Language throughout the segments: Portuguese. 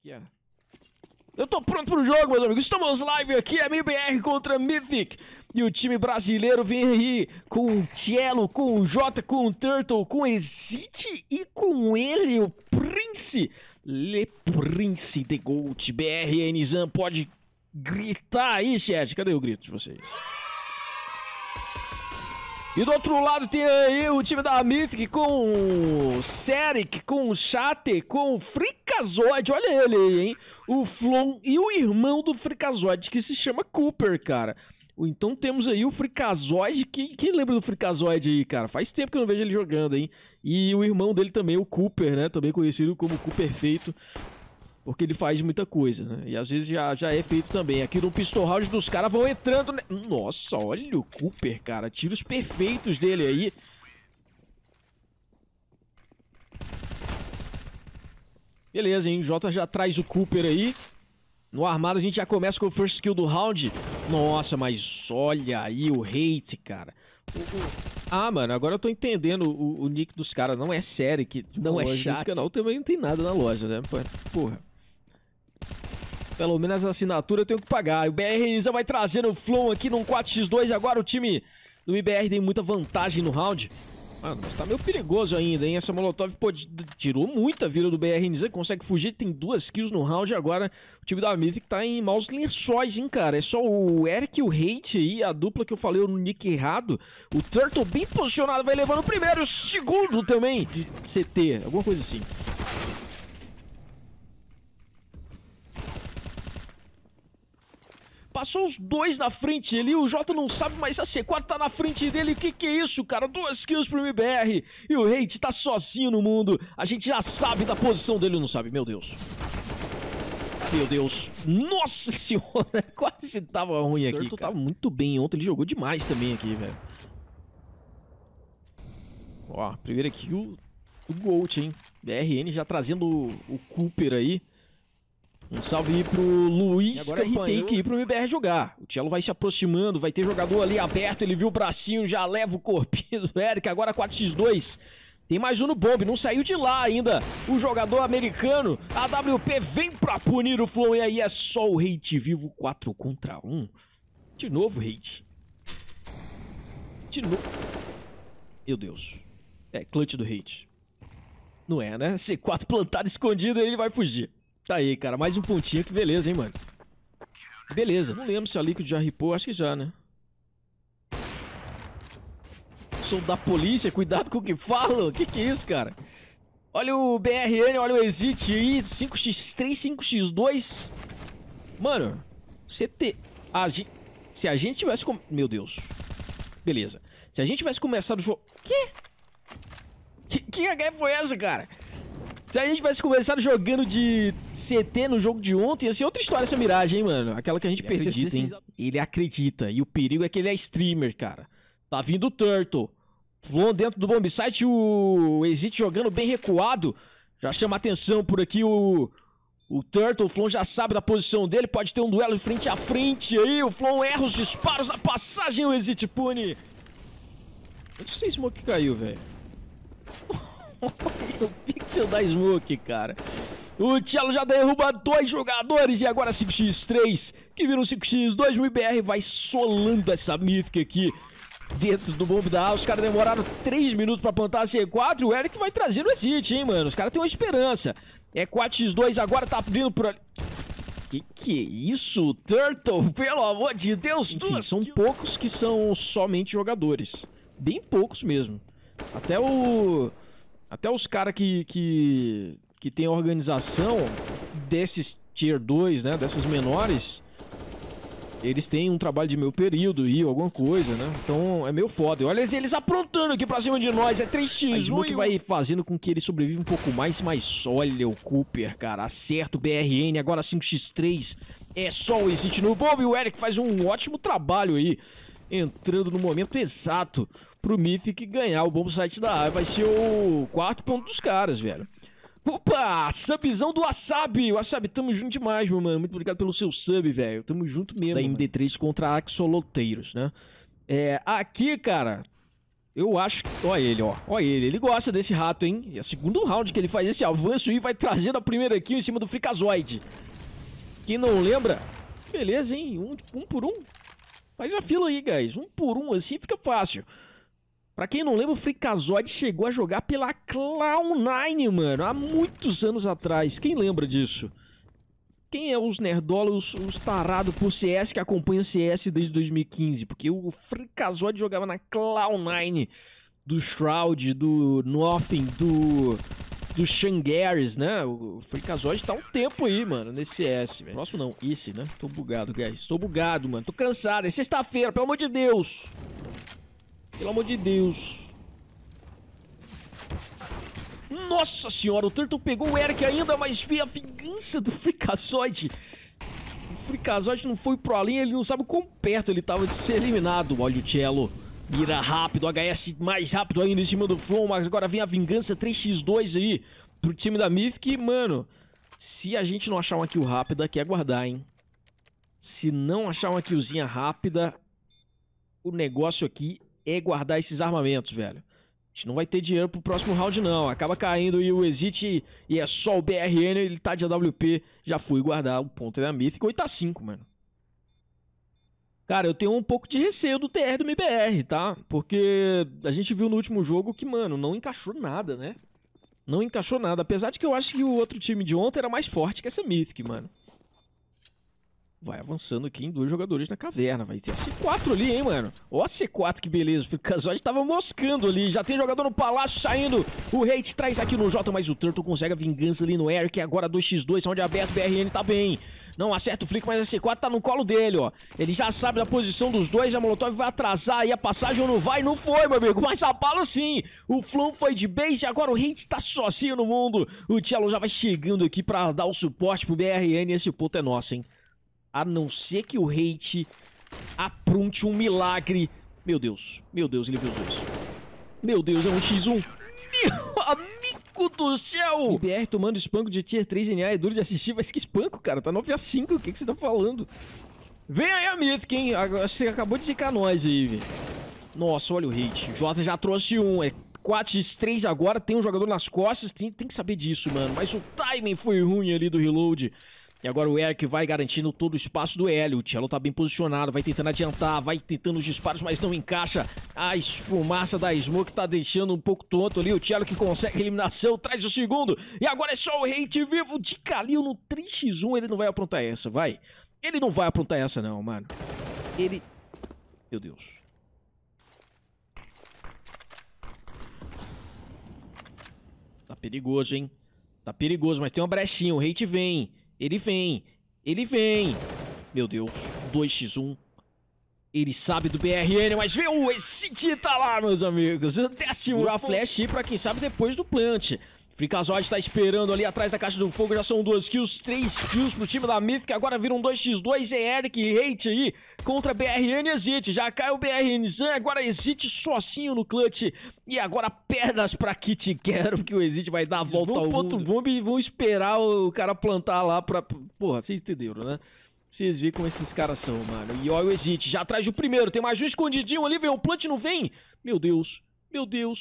Aqui, ó. É? Eu tô pronto pro jogo, meus amigos. Estamos live aqui, é MBR contra Mythic. E o time brasileiro vem aí com o Cello, com o Jota, com o Turtle, com o Exit e com ele, o Prince. Le Prince de Gold. BRN Zan pode gritar aí, chat. Cadê o grito de vocês? E do outro lado tem aí o time da Mythic com o Seric, com o Chate, com o Frikazoid. Olha ele aí, hein? O Flon e o irmão do Frikazoid, que se chama Cooper, cara. Então temos aí o Frikazoid. Quem, quem lembra do Frikazoid aí, cara? Faz tempo que eu não vejo ele jogando, hein? E o irmão dele também, o Cooper, né? Também conhecido como Cooper Feito. Porque ele faz muita coisa, né? E às vezes já, já é feito também. Aqui no pistol round dos caras vão entrando... Ne... Nossa, olha o Cooper, cara. Tiros perfeitos dele aí. Beleza, hein? O Jota já traz o Cooper aí. No armado a gente já começa com o first kill do round. Nossa, mas olha aí o hate, cara. Ah, mano, agora eu tô entendendo o, o nick dos caras. Não é série, que não, não é chato. canal também não tem nada na loja, né? Porra. Pelo menos a assinatura eu tenho que pagar. O BR Renizão vai trazendo o Flow aqui num 4x2. Agora o time do IBR tem muita vantagem no round. Mano, mas tá meio perigoso ainda, hein? Essa Molotov pô, tirou muita vida do BR consegue fugir, tem duas kills no round agora. O time da Mythic tá em maus lençóis, hein, cara? É só o Eric e o Hate aí, a dupla que eu falei, no nick errado. O Turtle bem posicionado, vai levando o primeiro, o segundo também de CT, alguma coisa assim. Passou os dois na frente ali, o Jota não sabe, mas a C4 tá na frente dele. Que que é isso, cara? Duas kills pro MBR. E o Hate tá sozinho no mundo. A gente já sabe da posição dele, não sabe? Meu Deus. Meu Deus. Nossa senhora, quase tava ruim aqui. O tá cara. tava muito bem ontem, ele jogou demais também aqui, velho. Ó, primeira kill do Gold, hein? BRN já trazendo o Cooper aí. Um salve aí pro Luiz Campanhou. que tem que ir pro MBR jogar. O Tielo vai se aproximando, vai ter jogador ali aberto, ele viu o bracinho, já leva o corpinho do Eric, agora 4x2. Tem mais um no bomb, não saiu de lá ainda. O jogador americano, a WP vem pra punir o Flow e aí é só o hate vivo 4 contra 1. De novo, hate. De novo. Meu Deus. É, clutch do hate. Não é, né? C4 plantado escondido, ele vai fugir. Tá aí, cara. Mais um pontinho. Que beleza, hein, mano. Beleza. Não lembro se a Liquid já ripou. Acho que já, né? Sou da polícia. Cuidado com o que falo. Que que é isso, cara? Olha o BRN. Olha o Exit aí. 5x3, 5x2. Mano. CT... A gente... Se a gente tivesse... Com... Meu Deus. Beleza. Se a gente tivesse começado o jogo... Que? Que, que foi essa, cara? Se a gente tivesse começado jogando de CT no jogo de ontem, ia ser outra história essa miragem, hein, mano? Aquela que a gente ele perdeu acredita, Ele acredita. E o perigo é que ele é streamer, cara. Tá vindo o Turtle. Flon dentro do bomb site, o Exit jogando bem recuado. Já chama atenção por aqui o... O Turtle, o Flon já sabe da posição dele, pode ter um duelo de frente a frente aí. O Flon erra os disparos, a passagem, o Exit pune. Onde o Smoke caiu, velho? Meu aconteceu da Smoke, cara? O Tchelo já derruba dois jogadores e agora 5x3, que um 5x2, o IBR vai solando essa Mythic aqui dentro do bomb da A. Os caras demoraram 3 minutos pra plantar a C4 e o Eric vai trazer o exit, hein, mano? Os caras têm uma esperança. É 4x2, agora tá abrindo por ali. Que que é isso, Turtle? Pelo amor de Deus, Enfim, duas... são poucos que são somente jogadores. Bem poucos mesmo. Até o... Até os caras que, que, que tem organização desses tier 2, né? Dessas menores, eles têm um trabalho de meio período e alguma coisa, né? Então é meio foda. Olha eles aprontando aqui pra cima de nós. É 3x1. A Smoke vai fazendo com que ele sobreviva um pouco mais, mas olha o Cooper, cara. Acerta o BRN, agora 5x3. É só o Exit no Bob e o Eric faz um ótimo trabalho aí. Entrando no momento exato pro Mythic ganhar o bom site da A. Vai ser o quarto ponto dos caras, velho. Opa! Subzão do Wasabi! Wasabi, tamo junto demais, meu mano. Muito obrigado pelo seu sub, velho. Tamo junto mesmo. Da MD3 mano. contra Axoloteiros, né? É, aqui, cara, eu acho que... Ó ele, ó. Ó ele. Ele gosta desse rato, hein? É o segundo round que ele faz esse avanço e vai trazendo a primeira kill em cima do Frikazoid. Quem não lembra... Beleza, hein? Um, um por um. Faz a fila aí, guys. Um por um assim fica fácil. Pra quem não lembra, o Freakazoid chegou a jogar pela Clown9, mano, há muitos anos atrás. Quem lembra disso? Quem é os nerdolos, os tarados por CS que acompanham CS desde 2015? Porque o Freakazoid jogava na Clown9 do Shroud, do Nothing, do do Shangaris, né? O Freakazoid tá um tempo aí, mano, nesse CS. velho. Próximo não, esse, né? Tô bugado, guys. Tô bugado, mano. Tô cansado. É sexta-feira, pelo amor de Deus. Pelo amor de Deus. Nossa senhora, o Turtle pegou o Eric ainda, mas vi a vingança do Frikazoid. O Frikazoid não foi pro além, ele não sabe o quão perto ele tava de ser eliminado. Olha o Cello. Mira rápido, HS mais rápido ainda em cima do From, mas agora vem a vingança 3x2 aí pro time da Mythic. Mano, se a gente não achar uma kill rápida, quer aguardar, é hein? Se não achar uma killzinha rápida, o negócio aqui é guardar esses armamentos, velho. A gente não vai ter dinheiro pro próximo round, não. Acaba caindo e o Exit e é só o BRN, ele tá de AWP. Já fui guardar o ponto da Mythic, 8 a 5 mano. Cara, eu tenho um pouco de receio do TR do MBR, tá? Porque a gente viu no último jogo que, mano, não encaixou nada, né? Não encaixou nada. Apesar de que eu acho que o outro time de ontem era mais forte que essa Mythic, mano. Vai avançando aqui em dois jogadores na caverna. Vai ter a C4 ali, hein, mano. Ó a C4, que beleza. O Casoide tava moscando ali. Já tem jogador no palácio saindo. O Hate traz aqui no Jota, mas o Turtle consegue a vingança ali no Eric. Agora 2x2, onde é aberto. BRN tá bem. Não acerta o flick, mas a C4 tá no colo dele, ó. Ele já sabe da posição dos dois. A Molotov vai atrasar aí a passagem ou não vai? Não foi, meu amigo. Mas a bala sim. O Flum foi de base. Agora o Hate tá sozinho no mundo. O Cello já vai chegando aqui pra dar o suporte pro BRN. Esse ponto é nosso, hein. A não ser que o hate apronte um milagre. Meu Deus, meu Deus, ele viu os dois. Meu Deus, é um X1. Meu amigo do céu! BR tomando espanco de tier 3 NA é duro de assistir, mas que espanco, cara. Tá 9x5, o que, que você tá falando? Vem aí a Mythic, hein? Você acabou de zicar nós aí, velho. Nossa, olha o hate. O Jota já trouxe um. É 4x3 agora, tem um jogador nas costas, tem, tem que saber disso, mano. Mas o timing foi ruim ali do reload. E agora o Eric vai garantindo todo o espaço do Hélio. O Cello tá bem posicionado, vai tentando adiantar, vai tentando os disparos, mas não encaixa. A esfumaça da Smoke tá deixando um pouco tonto ali. O Cello que consegue eliminação, traz o segundo. E agora é só o hate vivo de Kalil no 3x1. Ele não vai aprontar essa, vai. Ele não vai aprontar essa não, mano. Ele... Meu Deus. Tá perigoso, hein? Tá perigoso, mas tem uma brechinha. O hate vem. Ele vem. Ele vem. Meu Deus. 2x1. Ele sabe do BRN, mas viu? o dia tá lá, meus amigos. Eu até seguro a flash pra quem sabe depois do plant. Frikazoid tá esperando ali atrás da caixa do fogo. Já são duas kills, três kills pro time da Mythic. Agora vira um 2x2. É Eric Hate aí contra BRN e Exit. Já caiu o BRN Zan. Agora Exit sozinho no clutch. E agora pernas pra Kit Quero, que o Exit vai dar a volta vão ao ponto bomb e vão esperar o cara plantar lá pra... Porra, vocês entenderam, né? Vocês viram como esses caras são, mano. E olha o Exit, já atrás do primeiro. Tem mais um escondidinho ali, vem o plant, não vem? Meu Deus, meu Deus.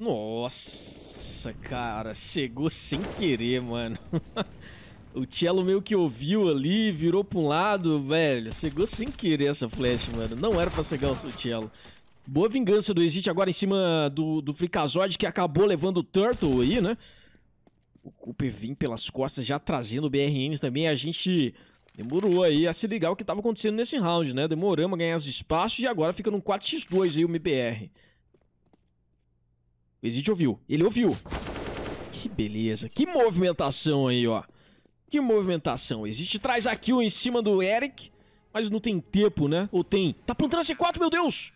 Nossa, cara, chegou sem querer, mano. o Cello meio que ouviu ali, virou pra um lado, velho. Chegou sem querer essa flash, mano. Não era pra cegar o seu Cello. Boa vingança do Exit agora em cima do, do Frikazoid, que acabou levando o Turtle aí, né? O Cooper vem pelas costas, já trazendo o BRN também. A gente demorou aí a se ligar o que estava acontecendo nesse round, né? Demoramos a ganhar os espaços e agora fica no 4x2 aí o MBR. O Exit ouviu. Ele ouviu. Que beleza. Que movimentação aí, ó. Que movimentação. O Exit traz a kill em cima do Eric. Mas não tem tempo, né? Ou tem? Tá plantando a C4, meu Deus!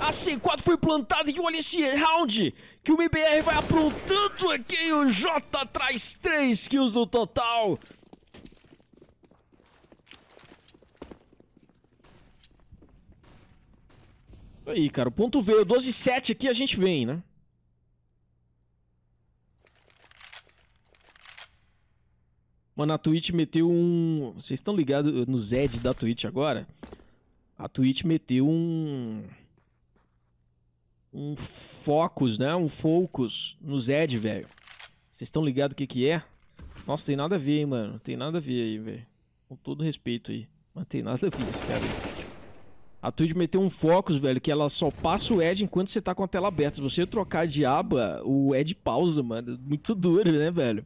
A C4 foi plantada e olha esse round que o MBR vai aprontando aqui. O J traz 3 kills no total. Aí, cara, o ponto veio. 12 e 7 aqui a gente vem, né? Mano, a Twitch meteu um... Vocês estão ligados no Zed da Twitch agora? A Twitch meteu um... Um focus, né? Um focus no Zed, velho. Vocês estão ligados o que que é? Nossa, tem nada a ver, hein, mano. Tem nada a ver aí, velho. Com todo respeito aí. Mas tem nada a ver esse cara aí. A Twitch meteu um focus, velho, que ela só passa o Edge enquanto você tá com a tela aberta. Se você trocar de aba, o Edge pausa, mano. Muito duro, né, velho?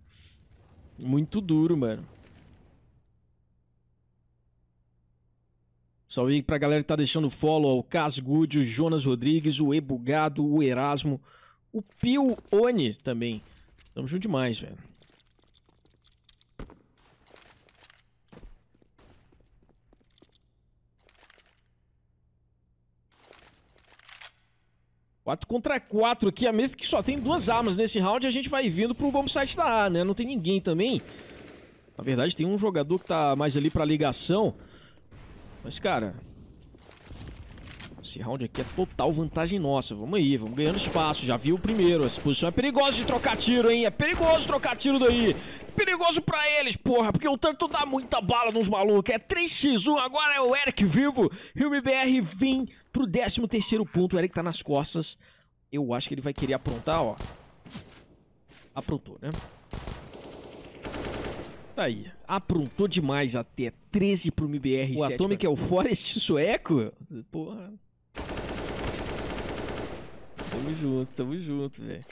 Muito duro, mano. Salve pra galera que tá deixando follow. O Casgood, o Jonas Rodrigues, o Ebugado, o Erasmo, o Pio Oni também. Tamo junto demais, velho. 4 contra 4 aqui, a Myth que só tem duas armas nesse round, a gente vai vindo pro bomb site da A, né? Não tem ninguém também. Na verdade, tem um jogador que tá mais ali pra ligação. Mas, cara... Esse round aqui é total vantagem nossa. Vamos aí, vamos ganhando espaço. Já viu o primeiro. Essa posição é perigosa de trocar tiro, hein? É perigoso trocar tiro daí. Perigoso pra eles, porra, porque o tanto dá muita bala nos malucos. É 3x1, agora é o Eric vivo e o MBR vim pro 13 terceiro ponto. O Eric tá nas costas. Eu acho que ele vai querer aprontar, ó. Aprontou, né? Tá aí. Aprontou demais até. 13 pro MBR. O Atomic né? é o Forest sueco? Porra. Tamo junto, tamo junto, velho.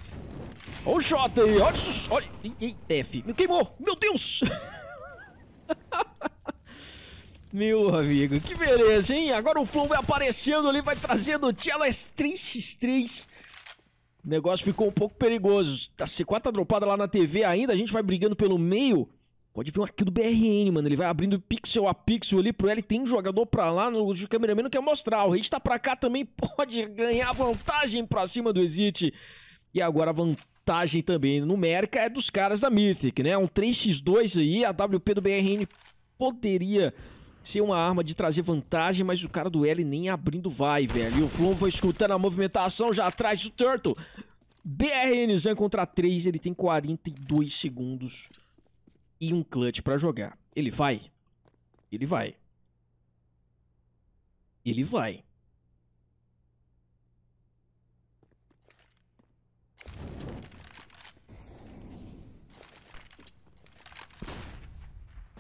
Olha o Jota aí, olha o... Olha... F, me queimou! Meu Deus! Meu amigo, que beleza, hein? Agora o Flow vai aparecendo ali, vai trazendo Cellas 3x3. O negócio ficou um pouco perigoso. A C4 tá dropada lá na TV ainda, a gente vai brigando pelo meio. Pode vir um aqui do BRN, mano. Ele vai abrindo pixel a pixel ali pro L. Tem jogador pra lá, no de cameraman não quer mostrar. O Reis tá pra cá também, pode ganhar vantagem pra cima do Exit. E agora a vantagem também numérica é dos caras da Mythic, né? Um 3x2 aí, a WP do BRN poderia ser uma arma de trazer vantagem, mas o cara do L nem abrindo vai, velho. E o Flon vai escutando a movimentação já atrás do Turtle. BRN Zan contra 3, ele tem 42 segundos e um clutch pra jogar. Ele vai. Ele vai. Ele vai.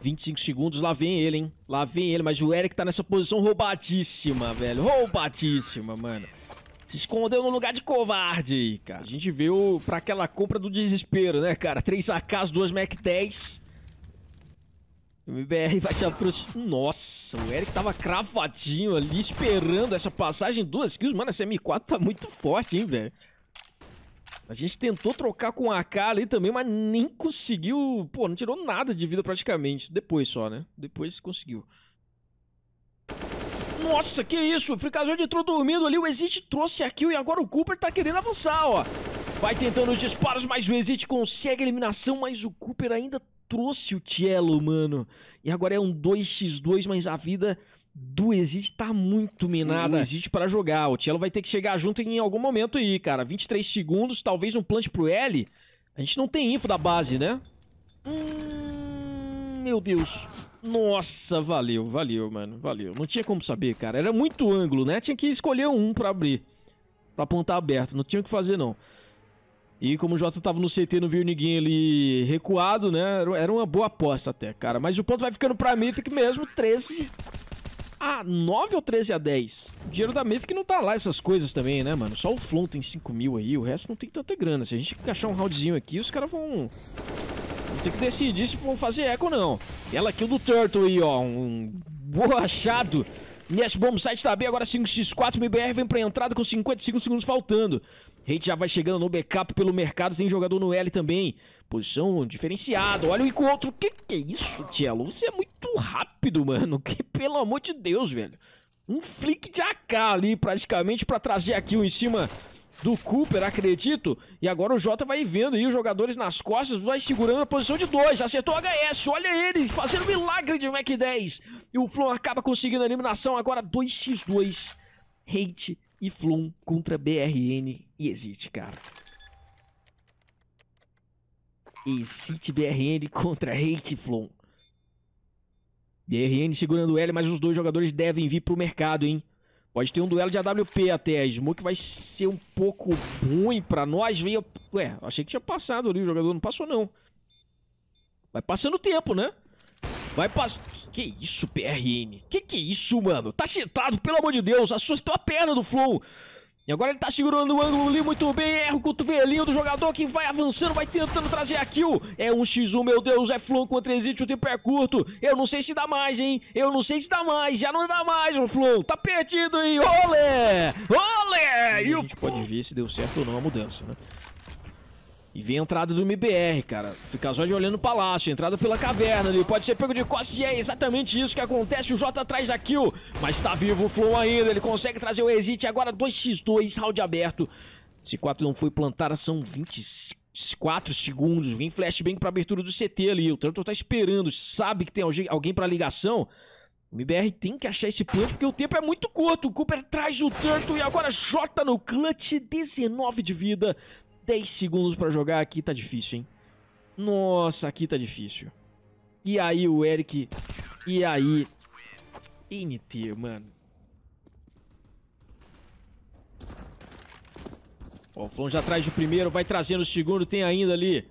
25 segundos, lá vem ele, hein? Lá vem ele, mas o Eric tá nessa posição roubadíssima, velho. Roubadíssima, mano. Se escondeu no lugar de covarde, cara. A gente veio pra aquela compra do desespero, né, cara? 3 AKs, 2 Mac 10. O MBR vai se aproximar. Nossa, o Eric tava cravadinho ali, esperando essa passagem. Duas kills. Mano, essa M4 tá muito forte, hein, velho. A gente tentou trocar com a AK ali também, mas nem conseguiu. Pô, não tirou nada de vida praticamente. Depois só, né? Depois conseguiu. Nossa, que isso? O Fricazode entrou dormindo ali, o Exit trouxe a kill e agora o Cooper tá querendo avançar, ó. Vai tentando os disparos, mas o Exit consegue a eliminação, mas o Cooper ainda trouxe o Cello, mano. E agora é um 2x2, mas a vida do Exit tá muito minado. O Exit para jogar. O Tielo vai ter que chegar junto em algum momento aí, cara. 23 segundos, talvez um plant pro L. A gente não tem info da base, né? Hum, meu Deus. Nossa, valeu, valeu, mano. Valeu. Não tinha como saber, cara. Era muito ângulo, né? Tinha que escolher um para abrir. para apontar aberto. Não tinha o que fazer, não. E como o Jota tava no CT, não viu ninguém ali recuado, né? Era uma boa aposta até, cara. Mas o ponto vai ficando pra Mythic mesmo. 13 a 9 ou 13 a 10. O dinheiro da Mythic não tá lá essas coisas também, né, mano? Só o Flon tem 5 mil aí, o resto não tem tanta grana. Se a gente encaixar um roundzinho aqui, os caras vão... vão... ter que decidir se vão fazer eco ou não. E ela aqui, o do Turtle aí, ó, um borrachado. Yes, bom, site tá B, agora 5x4, MBR vem pra entrada com 55 segundos faltando. Hate já vai chegando no backup pelo mercado, tem jogador no L também. Posição diferenciada, olha o Ico outro. Que que é isso, Tielo? Você é muito rápido, mano. Que pelo amor de Deus, velho. Um flick de AK ali, praticamente, pra trazer aqui um em cima do Cooper, acredito. E agora o Jota vai vendo aí os jogadores nas costas, vai segurando a posição de dois. Acertou o HS, olha ele, fazendo milagre de Mac 10. E o Flum acaba conseguindo a eliminação, agora 2x2. Hate e Flum contra BRN e existe, cara. Existe BRN contra Hateflon. BRN segurando L, mas os dois jogadores devem vir pro mercado, hein? Pode ter um duelo de AWP até. A Smoke vai ser um pouco ruim pra nós. Veio... Ué, achei que tinha passado ali. O jogador não passou, não. Vai passando o tempo, né? Vai passando... Que isso, PRN? Que que é isso, mano? Tá chetado, pelo amor de Deus. Assustou a perna do Flow. E agora ele tá segurando o ângulo ali muito bem, erra o cotovelinho do jogador que vai avançando, vai tentando trazer a kill. É um x1, meu Deus, é Flon contra Exit, o tempo é curto. Eu não sei se dá mais, hein? Eu não sei se dá mais, já não dá mais, o Flon. Tá perdido, hein? Olé! Olé! E a gente pode ver se deu certo ou não a mudança, né? E vem a entrada do MBR, cara. Fica só de olhando o palácio. Entrada pela caverna ali. Pode ser pego de costas. E é exatamente isso que acontece. O Jota atrás da kill. Mas tá vivo o Flow ainda. Ele consegue trazer o Exit. Agora 2x2. Round aberto. Se 4 não foi plantar, são 24 segundos. Vem flashbang pra abertura do CT ali. O Trantor tá esperando. Sabe que tem alguém pra ligação. O MBR tem que achar esse plant porque o tempo é muito curto. O Cooper traz o Turtle e agora Jota no clutch, 19 de vida. 10 segundos para jogar aqui tá difícil, hein? Nossa, aqui tá difícil. E aí o Eric... E aí... NT, mano. Ó, o Flon já traz o primeiro, vai trazendo o segundo, tem ainda ali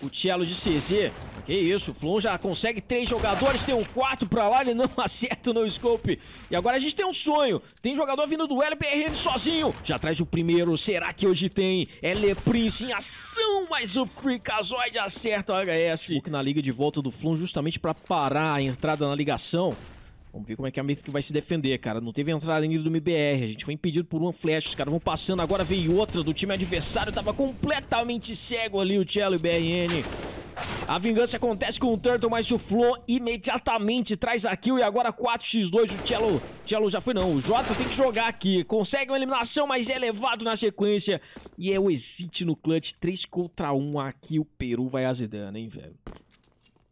o Cello de CZ. Que isso, o Flon já consegue três jogadores, tem um quarto pra lá, ele não acerta o no-scope. E agora a gente tem um sonho, tem jogador vindo do LBRN sozinho. Já traz o primeiro, será que hoje tem? É Leprince em ação, mas o Freakazoid acerta o HS. Hulk na liga de volta do Flon justamente pra parar a entrada na ligação. Vamos ver como é que a Mythic vai se defender, cara. Não teve entrada ainda do MBR. A gente foi impedido por uma flecha. Os caras vão passando. Agora veio outra do time adversário. Tava completamente cego ali o Cello e o BRN. A vingança acontece com o Turtle, mas o Flo imediatamente traz a kill. E agora 4x2. O Cello, Cello já foi não. O Jota tem que jogar aqui. Consegue uma eliminação, mas é levado na sequência. E é o exit no clutch. 3 contra 1 aqui. O Peru vai azedando, hein, velho.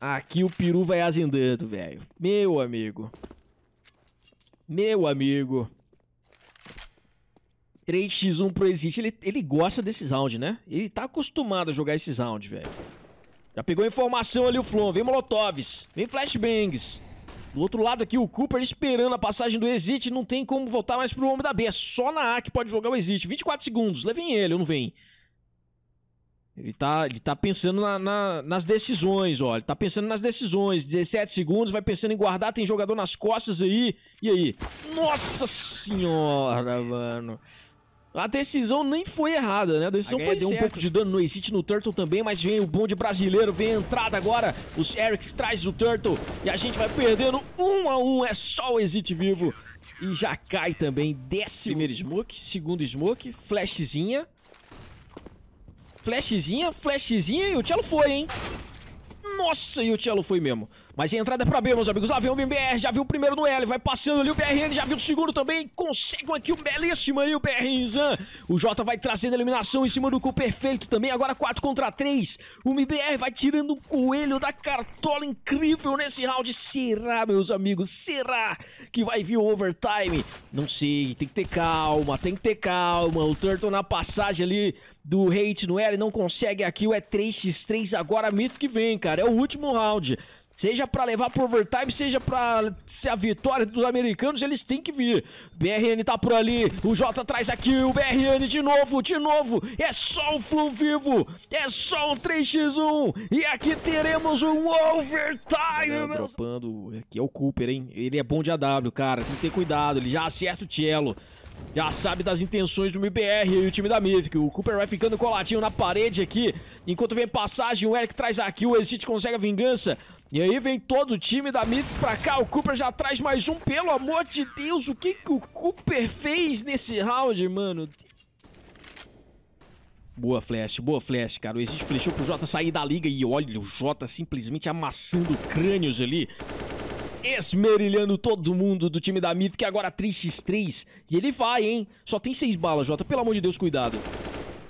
Aqui o peru vai azindando, velho. Meu amigo. Meu amigo. 3x1 pro Exit. Ele, ele gosta desses rounds, né? Ele tá acostumado a jogar esses rounds, velho. Já pegou informação ali o Flon. Vem Molotovs. Vem Flashbangs. Do outro lado aqui, o Cooper esperando a passagem do Exit. Não tem como voltar mais pro Homem da B. É só na A que pode jogar o Exit. 24 segundos. Levem ele, ou não vem? Ele tá, ele tá pensando na, na, nas decisões, ó. Ele tá pensando nas decisões. 17 segundos, vai pensando em guardar. Tem jogador nas costas aí. E aí? Nossa senhora, mano. A decisão nem foi errada, né? A decisão a foi deu certo. um pouco de dano no Exit, no Turtle também, mas vem o bonde brasileiro, vem a entrada agora. Os Eric traz o Turtle e a gente vai perdendo um a um. É só o Exit vivo. E já cai também. Décimo. Primeiro smoke, segundo smoke, flashzinha. Flashzinha, flashzinha e o Cello foi, hein? Nossa, e o Cello foi mesmo. Mas a entrada é pra B, meus amigos. Lá vem o BR, já viu o primeiro no L, vai passando ali o BRN, já viu o segundo também. Conseguem aqui o belíssimo ali o BRNzan. O Jota vai trazendo a eliminação em cima do cu perfeito também. Agora 4 contra 3. O MBR vai tirando o coelho da cartola incrível nesse round. Será, meus amigos? Será que vai vir o overtime? Não sei, tem que ter calma, tem que ter calma. O Turtle na passagem ali do hate no L não consegue aqui. O é 3x3 agora, mito que vem, cara. É o último round. Seja para levar pro overtime, seja para ser a vitória dos americanos, eles têm que vir. BRN tá por ali, o Jota traz aqui, o BRN de novo, de novo. É só o Flu vivo, é só o 3x1. E aqui teremos um overtime, é, Dropando, aqui é o Cooper, hein? Ele é bom de AW, cara, tem que ter cuidado, ele já acerta o cello. Já sabe das intenções do MBR e o time da Mythic. O Cooper vai ficando coladinho na parede aqui. Enquanto vem passagem, o Eric traz aqui. O Exit consegue a vingança. E aí vem todo o time da Mythic pra cá. O Cooper já traz mais um. Pelo amor de Deus, o que, que o Cooper fez nesse round, mano? Boa flash, boa flash, cara. O Exit flechou pro Jota sair da liga. E olha, o Jota simplesmente amassando crânios ali esmerilhando todo mundo do time da Mythic, agora 3x3. E ele vai, hein? Só tem 6 balas, Jota. Pelo amor de Deus, cuidado.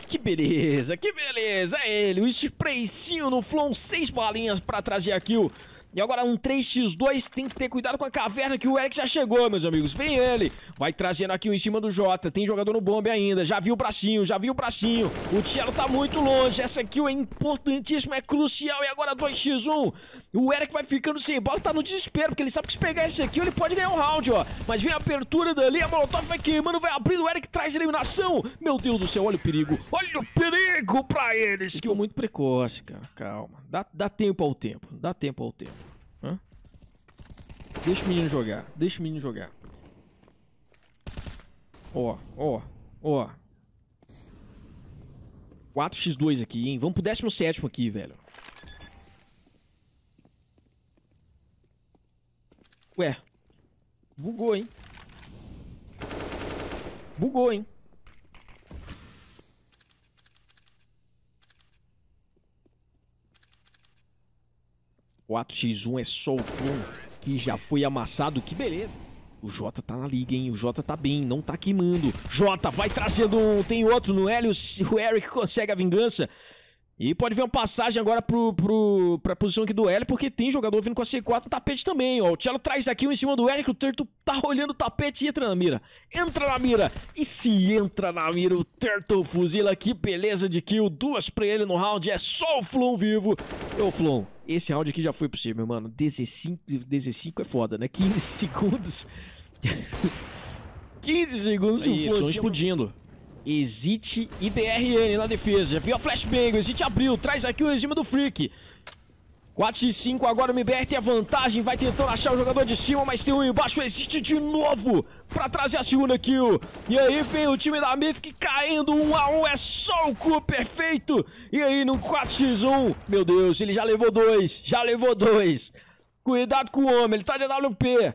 Que beleza, que beleza. É ele, o sprayzinho no Flon, 6 balinhas pra trazer a kill. E agora um 3x2, tem que ter cuidado com a caverna que o Eric já chegou, meus amigos. Vem ele, vai trazendo aqui um em cima do Jota. Tem jogador no bombe ainda, já viu o bracinho, já viu o bracinho. O Tchelo tá muito longe, essa kill é importantíssima, é crucial. E agora 2x1, o Eric vai ficando sem bola, tá no desespero, porque ele sabe que se pegar esse kill ele pode ganhar um round, ó. Mas vem a abertura dali, a Molotov vai queimando, vai abrindo, o Eric traz eliminação. Meu Deus do céu, olha o perigo, olha o perigo pra eles. Kill é muito precoce, cara, calma. Dá, dá tempo ao tempo. Dá tempo ao tempo. Hã? Deixa o menino jogar. Deixa o menino jogar. Ó, ó, ó. 4x2 aqui, hein? Vamos pro 17 aqui, velho. Ué. Bugou, hein? Bugou, hein? 4x1 é só o que já foi amassado. Que beleza. O Jota tá na liga, hein? O Jota tá bem, não tá queimando. Jota vai trazendo um, tem outro no Helios. O Eric consegue a vingança. E pode ver uma passagem agora pro, pro, pra posição aqui do L, porque tem jogador vindo com a C4 no tapete também, ó. O Tchelo traz aqui um em cima do Eric, o Terto tá olhando o tapete e entra na mira. Entra na mira! E se entra na mira, o Terto fuzila, que beleza de kill. Duas pra ele no round, é só o Flon vivo. Ô, Flon, esse round aqui já foi possível, mano. 15, 15 é foda, né? 15 segundos... 15 segundos e o Flon... explodindo. Exit e BRN na defesa. viu a flashbang. O Exit abriu. Traz aqui o regime do Freak. 4 e 5. Agora o MBR tem a vantagem. Vai tentando achar o jogador de cima, mas tem um embaixo. O Exit de novo para trazer a segunda kill. E aí vem o time da Mythic caindo 1 a 1 é só o cu perfeito. E aí no 4x1, meu Deus, ele já levou dois, já levou dois. Cuidado com o homem, ele tá de AWP.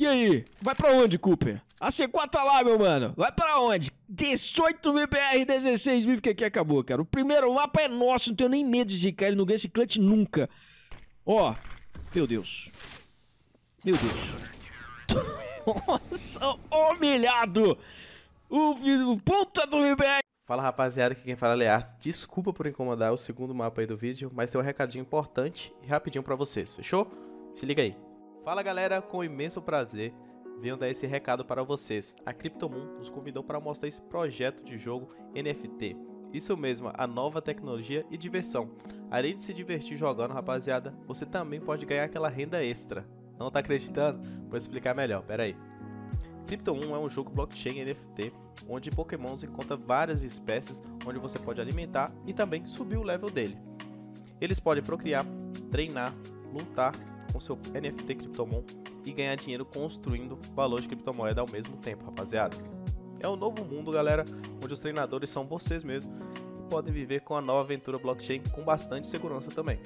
E aí? Vai pra onde, Cooper? A C4 tá lá, meu mano. Vai pra onde? 18 mil BR, 16 mil. que aqui, acabou, cara. O primeiro mapa é nosso. Não tenho nem medo de cair no Gun Clutch nunca. Ó. Meu Deus. Meu Deus. Nossa, humilhado. O, o é do MBR. Fala rapaziada, aqui quem fala é Leart. Desculpa por incomodar o segundo mapa aí do vídeo, mas tem um recadinho importante e rapidinho pra vocês, fechou? Se liga aí. Fala galera, com imenso prazer venho dar esse recado para vocês. A Cryptomoon nos convidou para mostrar esse projeto de jogo NFT. Isso mesmo, a nova tecnologia e diversão. Além de se divertir jogando, rapaziada, você também pode ganhar aquela renda extra. Não tá acreditando? Vou explicar melhor, pera aí. Crypto Moon é um jogo blockchain NFT, onde Pokémon se encontra várias espécies onde você pode alimentar e também subir o level dele. Eles podem procriar, treinar, lutar com seu NFT Cryptomon e ganhar dinheiro construindo valor de criptomoeda ao mesmo tempo, rapaziada. É o um novo mundo, galera, onde os treinadores são vocês mesmos e podem viver com a nova aventura blockchain com bastante segurança também.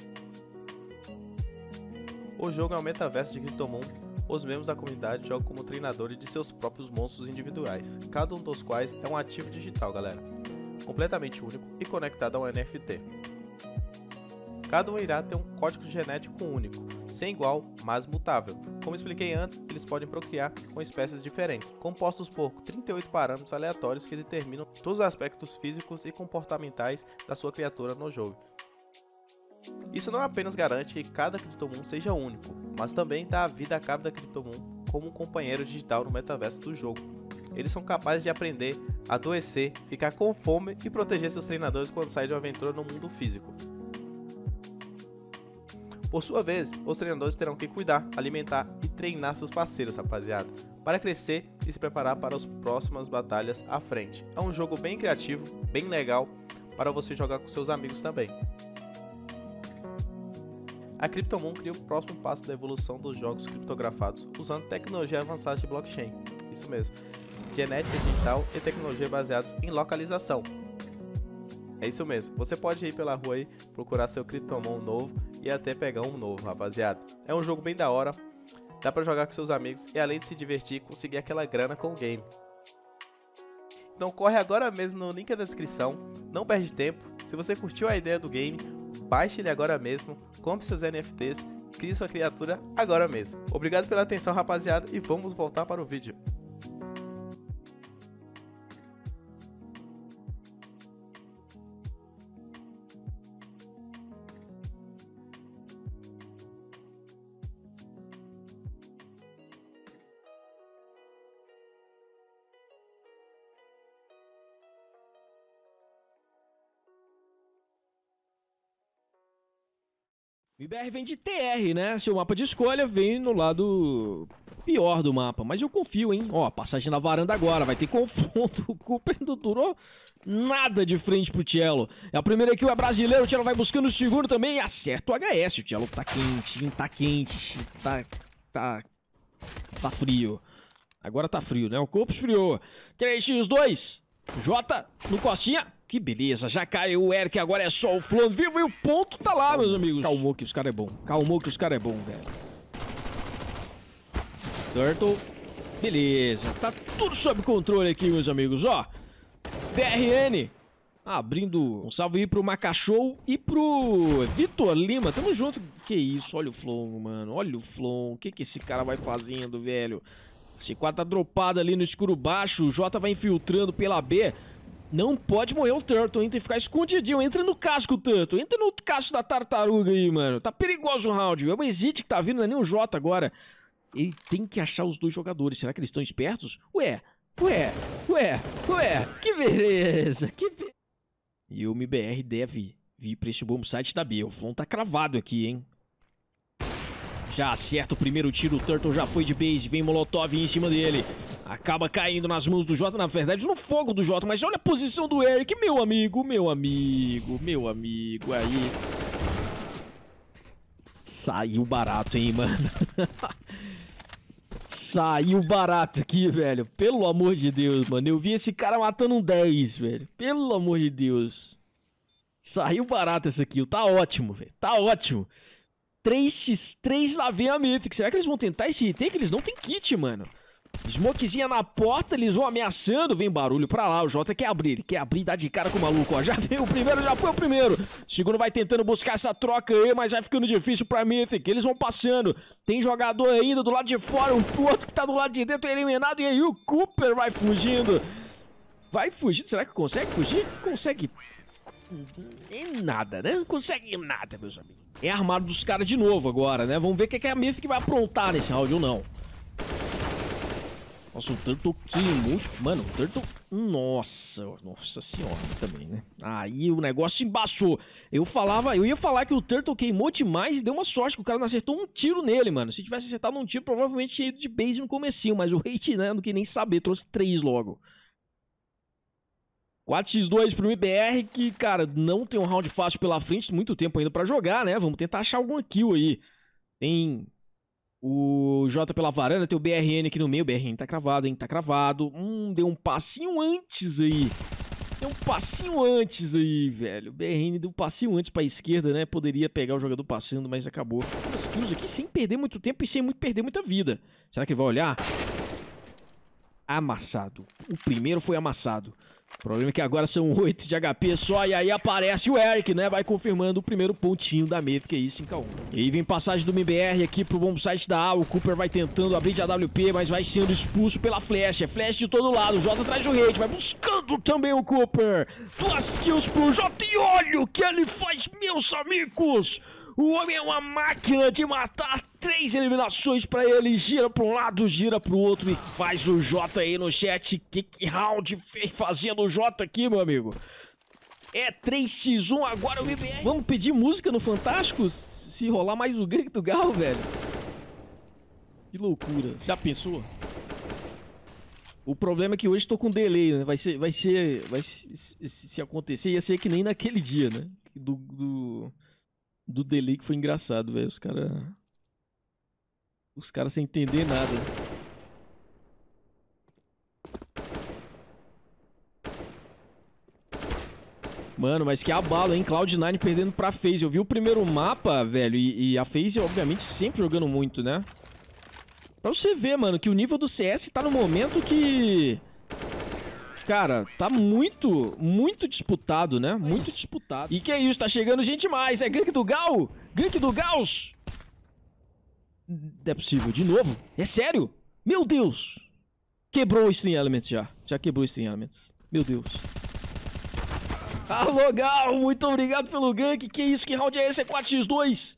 O jogo é um metaverso de Cryptomon. Os membros da comunidade jogam como treinadores de seus próprios monstros individuais, cada um dos quais é um ativo digital, galera, completamente único e conectado a um NFT. Cada um irá ter um código genético único, sem igual, mas mutável. Como expliquei antes, eles podem procriar com espécies diferentes, compostos por 38 parâmetros aleatórios que determinam todos os aspectos físicos e comportamentais da sua criatura no jogo. Isso não apenas garante que cada criptomundo seja único, mas também dá a vida a cada criptomundo como um companheiro digital no metaverso do jogo. Eles são capazes de aprender, adoecer, ficar com fome e proteger seus treinadores quando saem de uma aventura no mundo físico. Por sua vez, os treinadores terão que cuidar, alimentar e treinar seus parceiros, rapaziada, para crescer e se preparar para as próximas batalhas à frente. É um jogo bem criativo, bem legal para você jogar com seus amigos também. A CryptoMoon cria o próximo passo da evolução dos jogos criptografados usando tecnologia avançada de blockchain. Isso mesmo. Genética digital e tecnologia baseadas em localização, é isso mesmo, você pode ir pela rua aí, procurar seu criptomon novo e até pegar um novo, rapaziada. É um jogo bem da hora, dá para jogar com seus amigos e além de se divertir, conseguir aquela grana com o game. Então corre agora mesmo no link da descrição, não perde tempo. Se você curtiu a ideia do game, baixe ele agora mesmo, compre seus NFTs, crie sua criatura agora mesmo. Obrigado pela atenção, rapaziada, e vamos voltar para o vídeo. IBR vem de TR, né? Seu mapa de escolha vem no lado pior do mapa. Mas eu confio, hein? Ó, passagem na varanda agora. Vai ter confronto. O Cooper não durou nada de frente pro Tielo. É a primeira que o é brasileiro. O Tielo vai buscando o seguro também. E acerta o HS. O Tielo tá quente, tá quente. Tá. Tá. Tá frio. Agora tá frio, né? O corpo esfriou. 3x2. J no Costinha. Que beleza, já caiu o Eric, agora é só o Flon vivo e o ponto tá lá, meus amigos. Calmou que os cara é bom. Calmou que os cara é bom, velho. Turtle. Beleza, tá tudo sob controle aqui, meus amigos, ó. BRN. Abrindo um salve aí pro Macachou e pro Vitor Lima. Tamo junto. Que isso, olha o Flon, mano. Olha o Flon. O que que esse cara vai fazendo, velho? Esse 4 tá dropado ali no escuro baixo. O J vai infiltrando pela B. Não pode morrer o Turtle, hein? Tem que ficar escondidinho. Entra no casco, Turtle. Entra no casco da tartaruga aí, mano. Tá perigoso o round. É o Exit que tá vindo, não é nem o Jota agora. Ele tem que achar os dois jogadores. Será que eles estão espertos? Ué, ué, ué, ué. Que beleza, que beleza. E o MBR deve vir pra esse bom site da B. O Flon tá cravado aqui, hein? Já acerta o primeiro tiro, o Turtle já foi de base, vem Molotov em cima dele. Acaba caindo nas mãos do Jota, na verdade, no fogo do Jota. Mas olha a posição do Eric, meu amigo, meu amigo, meu amigo. Aí. Saiu barato, hein, mano. Saiu barato aqui, velho. Pelo amor de Deus, mano. Eu vi esse cara matando um 10, velho. Pelo amor de Deus. Saiu barato essa kill. Tá ótimo, velho. Tá ótimo. 3x3 lá vem a Mythic. Será que eles vão tentar esse retake? Eles não têm kit, mano. Smokezinha na porta, eles vão ameaçando. Vem barulho pra lá, o Jota quer abrir. ele Quer abrir, dá de cara com o maluco, ó. Já veio o primeiro, já foi o primeiro. O segundo vai tentando buscar essa troca aí, mas vai ficando difícil pra Mythic. Eles vão passando. Tem jogador ainda do lado de fora, o outro que tá do lado de dentro é eliminado. E aí o Cooper vai fugindo. Vai fugir, será que consegue fugir? Consegue e nada, né? Não consegue nada, meus amigos. É armado dos caras de novo agora, né? Vamos ver o que, é que a Mythic vai aprontar nesse round ou não. Nossa, o Turtle queimou, Mano, o Turtle... Nossa, nossa senhora também, né? Aí o negócio embaçou. Eu falava, eu ia falar que o Turtle queimou demais e deu uma sorte que o cara não acertou um tiro nele, mano. Se tivesse acertado um tiro, provavelmente tinha ido de base no comecinho, mas o Hate, né, não que nem saber, trouxe três logo. 4x2 pro MBR que, cara, não tem um round fácil pela frente, muito tempo ainda pra jogar, né? Vamos tentar achar alguma kill aí. Tem o J pela varanda, tem o BRN aqui no meio. O BRN tá cravado, hein? Tá cravado. Hum, deu um passinho antes aí. Deu um passinho antes aí, velho. O BRN deu um passinho antes pra esquerda, né? Poderia pegar o jogador passando, mas acabou. Umas kills aqui sem perder muito tempo e sem muito perder muita vida. Será que ele vai olhar? Amassado. O primeiro foi amassado. O problema é que agora são 8 de HP só, e aí aparece o Eric, né? Vai confirmando o primeiro pontinho da meta, que é isso, 5x1. E aí vem passagem do MBR aqui pro bom site da A, o Cooper vai tentando abrir de AWP, mas vai sendo expulso pela flecha. Flash de todo lado, o Jota traz o rate, vai buscando também o Cooper. Duas kills pro Jota, e olha o que ele faz, meus amigos! O homem é uma máquina de matar três eliminações para ele. Gira para um lado, gira para o outro e faz o J aí no chat. Que, que round fez fazendo o J aqui, meu amigo? É 3x1 agora o BBR. Vamos pedir música no Fantástico? Se rolar mais o gank do Galo, velho. Que loucura. Já pensou? O problema é que hoje estou com delay, né? Vai ser, vai ser, vai se, se acontecer ia ser que nem naquele dia, né? Do, do do delay que foi engraçado, velho. Os caras. Os caras sem entender nada. Mano, mas que abalo, hein? Cloud9 perdendo pra FaZe. Eu vi o primeiro mapa, velho, e, e a FaZe, obviamente, sempre jogando muito, né? Pra você ver, mano, que o nível do CS tá no momento que... Cara, tá muito, muito disputado, né? Muito disputado. E que é isso, tá chegando gente mais. É gank do Gal? Gank do Gauss? Não é possível, de novo? É sério? Meu Deus! Quebrou o Stream Elements já. Já quebrou o Stream Elements. Meu Deus. Alô, Gal! Muito obrigado pelo gank. Que isso, que round é esse? É 4x2?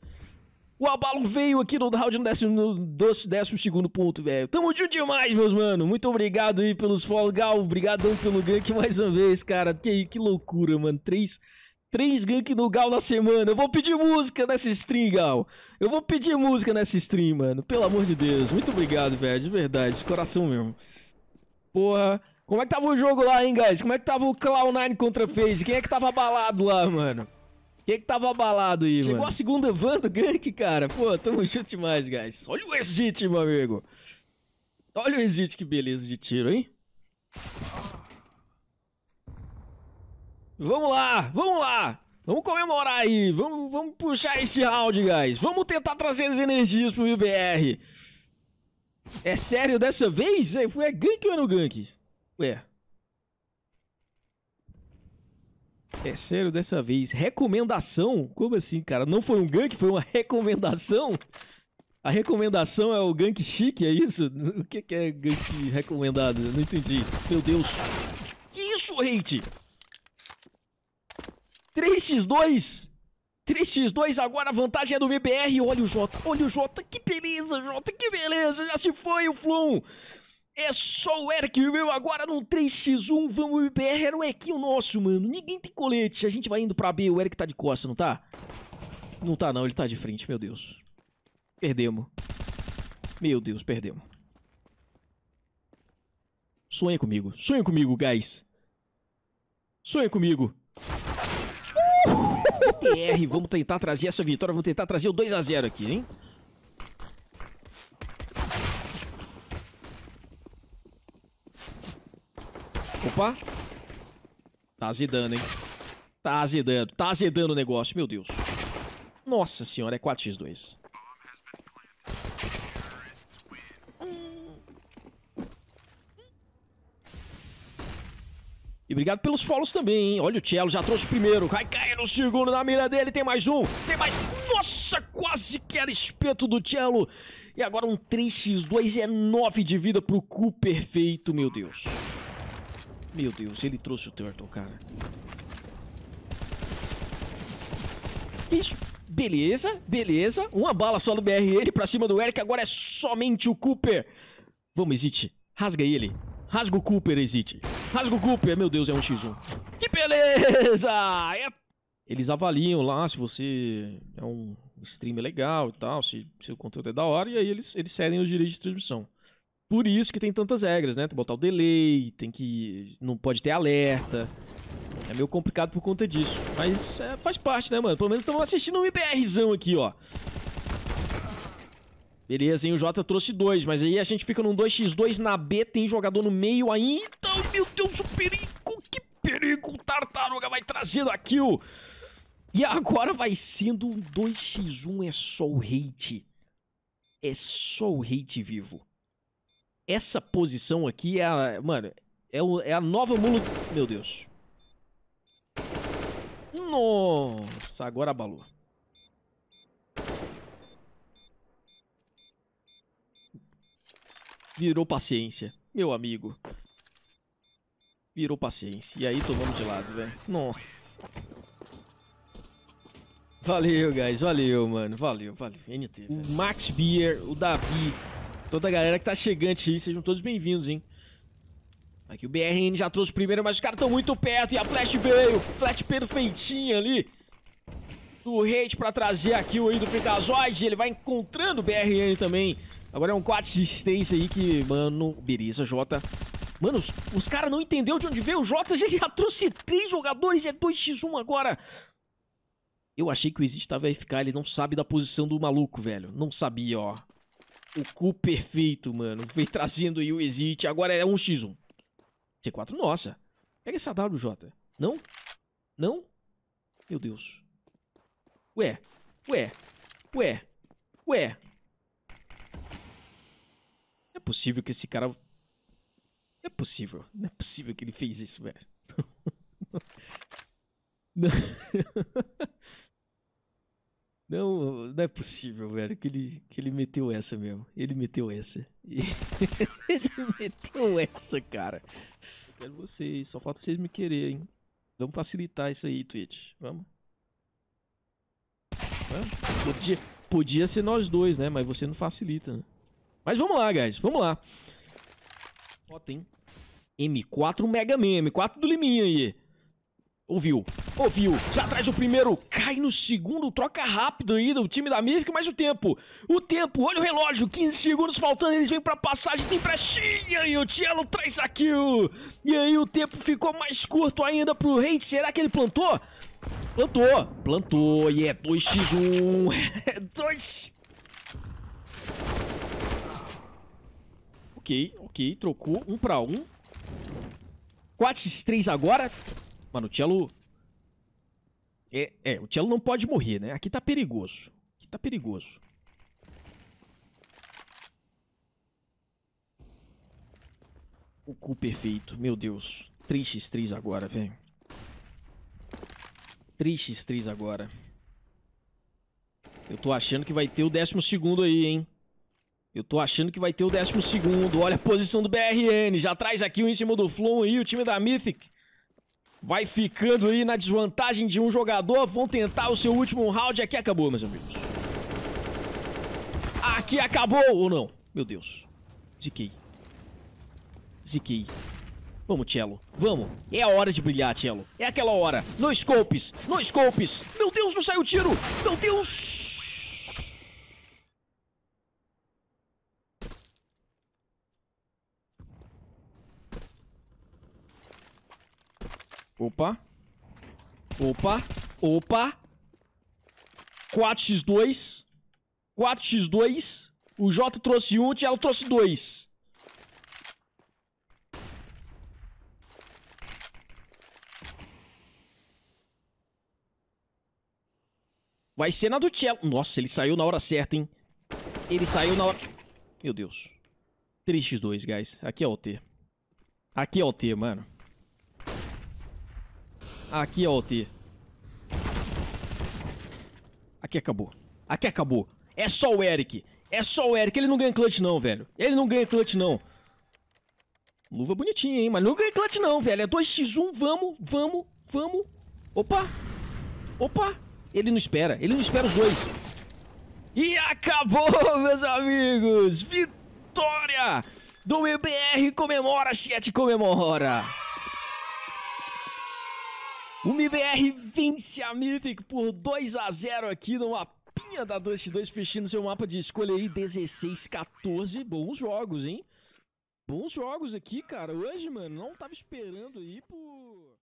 O abalo veio aqui no round no décimo, no doce, décimo segundo ponto, velho. Tamo junto demais, meus mano. Muito obrigado aí pelos follow, Gal. Obrigadão pelo gank mais uma vez, cara. Que, que loucura, mano. Três, três gank no Gal na semana. Eu vou pedir música nessa stream, Gal. Eu vou pedir música nessa stream, mano. Pelo amor de Deus. Muito obrigado, velho. De verdade. De coração mesmo. Porra. Como é que tava o jogo lá, hein, guys? Como é que tava o Cloud9 contra FaZe? Quem é que tava abalado lá, mano? Quem é que tava abalado aí, Chegou mano? Chegou a segunda van do gank, cara. Pô, tamo junto demais, guys. Olha o exit, meu amigo. Olha o exit, que beleza de tiro, hein? Vamos lá, vamos lá. Vamos comemorar aí. Vamos, vamos puxar esse round, guys. Vamos tentar trazer as energias pro IBR. É sério dessa vez? É gank ou é no gank? Ué. Terceiro dessa vez. Recomendação? Como assim, cara? Não foi um gank, foi uma recomendação? A recomendação é o gank chique, é isso? O que, é gank recomendado? Eu não entendi. Meu Deus. Que isso, hate? 3x2! 3x2, agora a vantagem é do BBR. Olha o Jota, olha o Jota, que beleza, Jota, que beleza. Já se foi o Flum. É só o Eric, meu, agora no 3x1, vamos BR, era um equinho nosso, mano. Ninguém tem colete, a gente vai indo pra B, o Eric tá de costa, não tá? Não tá não, ele tá de frente, meu Deus. Perdemos. Meu Deus, perdemos. Sonha comigo, sonha comigo, guys. Sonha comigo. TR, vamos tentar trazer essa vitória, vamos tentar trazer o 2x0 aqui, hein? Opa. Tá zidando, hein? Tá zidando. Tá zidando o negócio, meu Deus. Nossa senhora, é 4x2. E obrigado pelos follows também, hein? Olha o Cello, já trouxe o primeiro. Vai cair no segundo na mira dele. Tem mais um. Tem mais... Nossa, quase que era espeto do Cello. E agora um 3x2 é 9 de vida pro cu perfeito, meu Deus. Meu Deus, ele trouxe o Turtle, cara. Isso. Beleza, beleza. Uma bala só no BRL pra cima do Eric. Agora é somente o Cooper. Vamos, Exit. Rasga ele. Rasga o Cooper, Exit. Rasga o Cooper. Meu Deus, é um x1. Que beleza! É... Eles avaliam lá se você é um streamer legal e tal, se o conteúdo é da hora. E aí eles, eles cedem os direitos de transmissão. Por isso que tem tantas regras, né? Tem que botar o delay, tem que... Não pode ter alerta. É meio complicado por conta disso. Mas é, faz parte, né, mano? Pelo menos estamos assistindo um IBRzão aqui, ó. Beleza, hein? O Jota trouxe dois, mas aí a gente fica num 2x2 na B, tem jogador no meio ainda. Então, meu Deus, o perigo, que perigo! O Tartaruga vai trazendo a kill. E agora vai sendo um 2x1, é só o hate. É só o hate vivo. Essa posição aqui é a... Mano, é, o, é a nova mulo... Meu Deus. Nossa, agora abalou. Virou paciência, meu amigo. Virou paciência. E aí tomamos de lado, velho. Nossa. Valeu, guys. Valeu, mano. Valeu, valeu. NT, O Max Beer, o Davi, Toda a galera que tá chegante aí, sejam todos bem-vindos, hein? Aqui o BRN já trouxe o primeiro, mas os caras estão muito perto e a flash veio. Flash perfeitinha ali. Do Hate pra trazer aqui o aí do Freakazoid. Ele vai encontrando o BRN também. Agora é um 4x3 aí que, mano, beleza, Jota. Mano, os, os caras não entenderam de onde veio o Jota. A gente já trouxe três jogadores, é 2x1 agora. Eu achei que o Exit tava FK, ele não sabe da posição do maluco, velho. Não sabia, ó. O cu perfeito, mano. Vem trazendo aí o Exit. Agora é 1x1. C4, nossa. Pega essa WJ. Não? Não? Meu Deus. Ué. Ué. Ué. Ué. É possível que esse cara... É possível. Não é possível que ele fez isso, velho. Não. Não, não é possível, velho, que ele, que ele meteu essa mesmo. Ele meteu essa. ele meteu essa, cara. Eu quero vocês, só falta vocês me quererem. Vamos facilitar isso aí, Twitch. Vamos? Podia, podia ser nós dois, né? Mas você não facilita, né? Mas vamos lá, guys. Vamos lá. Ó, tem M4 Mega Man. M4 do Liminha aí. Ouviu? ouviu, já traz o primeiro, cai no segundo, troca rápido ainda o time da Mythic, mas o tempo, o tempo, olha o relógio, 15 segundos faltando, eles vêm pra passagem, tem brechinha e o Tielo traz a kill, e aí o tempo ficou mais curto ainda pro Hate, será que ele plantou? Plantou, plantou, e é 2x1, é 2 Ok, ok, trocou um pra um. 4x3 agora. Mano, o Tielo é, é, o Tchelo não pode morrer, né? Aqui tá perigoso. Aqui tá perigoso. O cu perfeito. Meu Deus. 3x3 agora, velho. 3x3 agora. Eu tô achando que vai ter o décimo segundo aí, hein? Eu tô achando que vai ter o décimo segundo. Olha a posição do BRN. Já traz aqui o íntimo do Flum e o time da Mythic. Vai ficando aí na desvantagem de um jogador. Vão tentar o seu último round. Aqui acabou, meus amigos. Aqui acabou ou não? Meu Deus. Ziquei. Ziquei. Vamos, Cello. Vamos. É a hora de brilhar, Cello. É aquela hora. No scopes. No scopes. Meu Deus, não saiu tiro. Meu Deus. Opa. Opa. Opa. 4x2. 4x2. O Jota trouxe um, o Thiago trouxe dois. Vai ser na do Cello. Nossa, ele saiu na hora certa, hein? Ele saiu na hora... Meu Deus. 3x2, guys. Aqui é o T. Aqui é o T, mano. Aqui é OT. Aqui acabou. Aqui acabou. É só o Eric. É só o Eric. Ele não ganha clutch não, velho. Ele não ganha clutch não. Luva bonitinha, hein? Mas não ganha clutch não, velho. É 2x1. Vamos, vamos, vamos. Opa. Opa. Ele não espera. Ele não espera os dois. E acabou, meus amigos. Vitória do EBR comemora, chat comemora. O MBR vence a Mythic por 2 a 0 aqui no mapinha da 2 x 2, fechando seu mapa de escolha aí, 16, 14. Bons jogos, hein? Bons jogos aqui, cara. Hoje, mano, não tava esperando aí por...